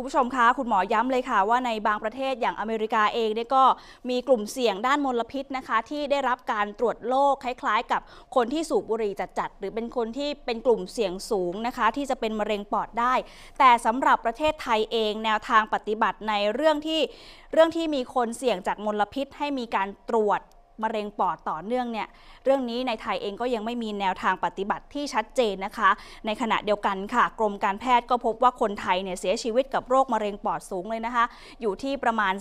คุณผู้ชมคะ คุณหมอย้ำเลยค่ะ ว่าในบางประเทศอย่างอเมริกาเองเนี่ยก็มีกลุ่มเสี่ยงด้านมลพิษนะคะ ที่ได้รับการตรวจโรคคล้ายๆ กับคนที่สูบบุหรี่จัดๆหรือเป็นคนที่เป็นกลุ่มเสี่ยงสูงนะคะ ที่จะเป็นมะเร็งปอดได้ แต่สำหรับประเทศไทยเองแนวทางปฏิบัติในเรื่องที่ เรื่องที่มีคนเสี่ยงจากมลพิษ ให้มีการตรวจมะเร็งปอดต่อเนื่องเนี่ยเรื่องนี้ในไทยเองก็ยังไม่มีแนวทางปฏิบัติที่ชัดเจนนะคะ ในขณะเดียวกันค่ะ กรมการแพทย์ก็พบว่าคนไทยเนี่ยเสียชีวิตกับโรคมะเร็งปอดสูงเลยนะคะ อยู่ที่ประมาณ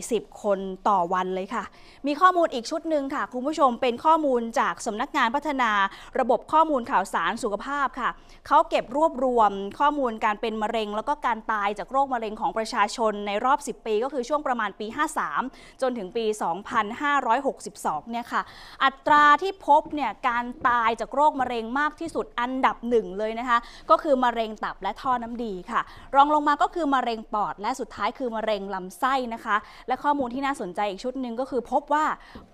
40 คนต่อวันเลยค่ะ มีข้อมูลอีกชุดหนึ่งค่ะ คุณผู้ชมเป็นข้อมูลจากสำนักงานพัฒนา ระบบข้อมูลข่าวสารสุขภาพค่ะ เขาเก็บรวบรวมข้อมูลการเป็นมะเร็ง แล้วก็การตายจากโรคมะเร็งของประชาชนในรอบ 10 ปีก็คือช่วงประมาณปี 53 จนถึงปี 2564 2เนี่ยค่ะอัตราที่พบเนี่ยการตายจากโรคมะเร็งมากที่สุดอันดับหนึ่งเลยนะคะ ก็คือมะเร็งตับและท่อน้ำดีค่ะ รองลงมาก็คือมะเร็งปอด และสุดท้ายคือมะเร็งลำไส้นะคะ และข้อมูลที่น่าสนใจอีกชุดหนึ่งก็คือพบว่า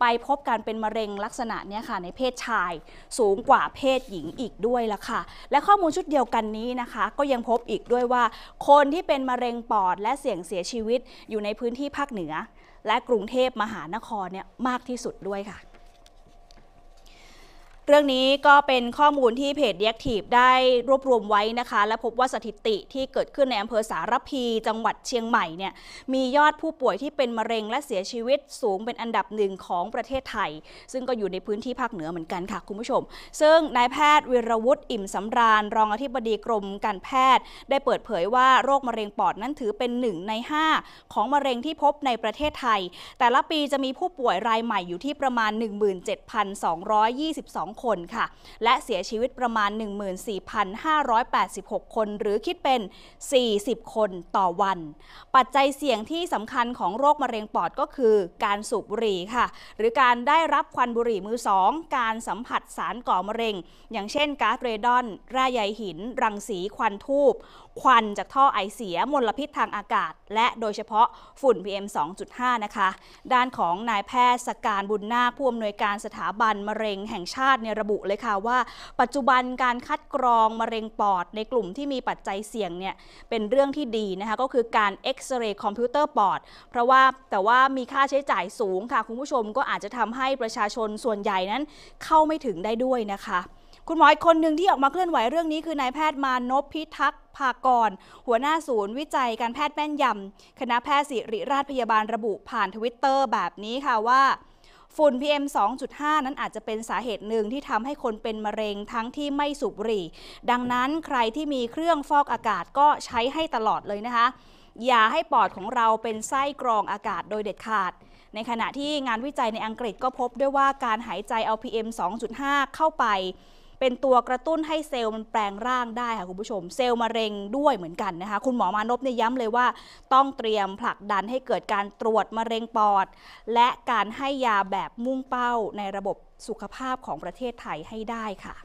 ไปพบการเป็นมะเร็งลักษณะเนี่ยค่ะในเพศชาย สูงกว่าเพศหญิงอีกด้วยละค่ะและข้อมูลชุดเดียวกันนี้นะคะ ก็ยังพบอีกด้วยว่า คนที่เป็นมะเร็งปอดและเสี่ยงเสียชีวิตอยู่ในพื้นที่ภาคเหนือและกรุงเทพมหานครเนี่ยมากที่สุดด้วยค่ะเรื่องนี้ก็เป็นข้อมูลที่เพจเดียกทีบได้รวบรวมไว้นะคะ และพบว่าสถิติที่เกิดขึ้นในอำเภอสารพีจังหวัดเชียงใหม่เนี่ยมียอดผู้ป่วยที่เป็นมะเร็งและเสียชีวิตสูงเป็นอันดับหนึ่งของประเทศไทย ซึ่งก็อยู่ในพื้นที่ภาคเหนือเหมือนกันค่ะคุณผู้ชม ซึ่งนายแพทย์วิรวุฒิอิ่มสำราญรองอธิบดีกรมการแพทย์ ได้เปิดเผยว่าโรคมะเร็งปอดนั้นถือเป็นหนึ่งใน5 ของมะเร็งที่พบในประเทศไทย แต่ละปีจะมีผู้ป่วยรายใหม่อยู่ที่ประมาณ 17,222คนค่ะและเสียชีวิตประมาณ 14,586 คน หรือคิดเป็น 40 คนต่อวัน ปัจจัยเสี่ยงที่สำคัญของโรคมะเร็งปอดก็คือ การสูบบุหรี่ค่ะ หรือการได้รับควันบุหรี่มือสองการสัมผัสสารก่อมะเร็ง อย่างเช่นก๊าซเรดอน แร่ใยหิน รังสีควันทูบควันจากท่อไอเสียมลพิษทางอากาศ และโดยเฉพาะฝุ่น PM 2.5นะคะด้านของนายแพทย์สการบุญนาคผู้อำนวยการสถาบันมะเร็งแห่งชาติเนี่ยระบุเลยค่ะว่าปัจจุบันการคัดกรอง มะเร็งปอดในกลุ่มที่มีปัจจัยเสี่ยงเนี่ยเป็นเรื่องที่ดีนะคะก็คือการเอ็กซเรย์คอมพิวเตอร์ปอด เพราะว่าแต่ว่ามีค่าใช้จ่ายสูงค่ะคุณผู้ชมก็อาจจะทำให้ประชาชนส่วนใหญ่นั้นเข้าไม่ถึงได้ด้วยนะคะ คุณหมออีกคนหนึ่งที่ออกมาเคลื่อนไหวเรื่องนี้คือนายแพทย์มานพพิทักษ์ภากร หัวหน้าศูนย์วิจัยการแพทย์แม่นยำคณะแพทย์ศิริราชพยาบาลระบุผ่านทวิตเตอร์แบบนี้ค่ะว่าฝุ่น PM 2.5 นั้นอาจจะเป็นสาเหตุหนึ่งที่ทำให้คนเป็นมะเร็งทั้งที่ไม่สูบบุหรี่ ดังนั้นใครที่มีเครื่องฟอกอากาศก็ใช้ให้ตลอดเลยนะคะ อย่าให้ปอดของเราเป็นไส้กรองอากาศโดยเด็ดขาด ในขณะที่งานวิจัยในอังกฤษก็พบด้วยว่าการหายใจเอา PM 2.5 เข้าไปเป็นตัวกระตุ้นให้เซลล์มันแปลงร่างได้ค่ะคุณผู้ชม เซลล์มะเร็งด้วยเหมือนกันนะคะ คุณหมอมานพเนี่ยย้ำเลยว่า ต้องเตรียมผลักดันให้เกิดการตรวจมะเร็งปอด และการให้ยาแบบมุ่งเป้าในระบบสุขภาพของประเทศไทยให้ได้ค่ะ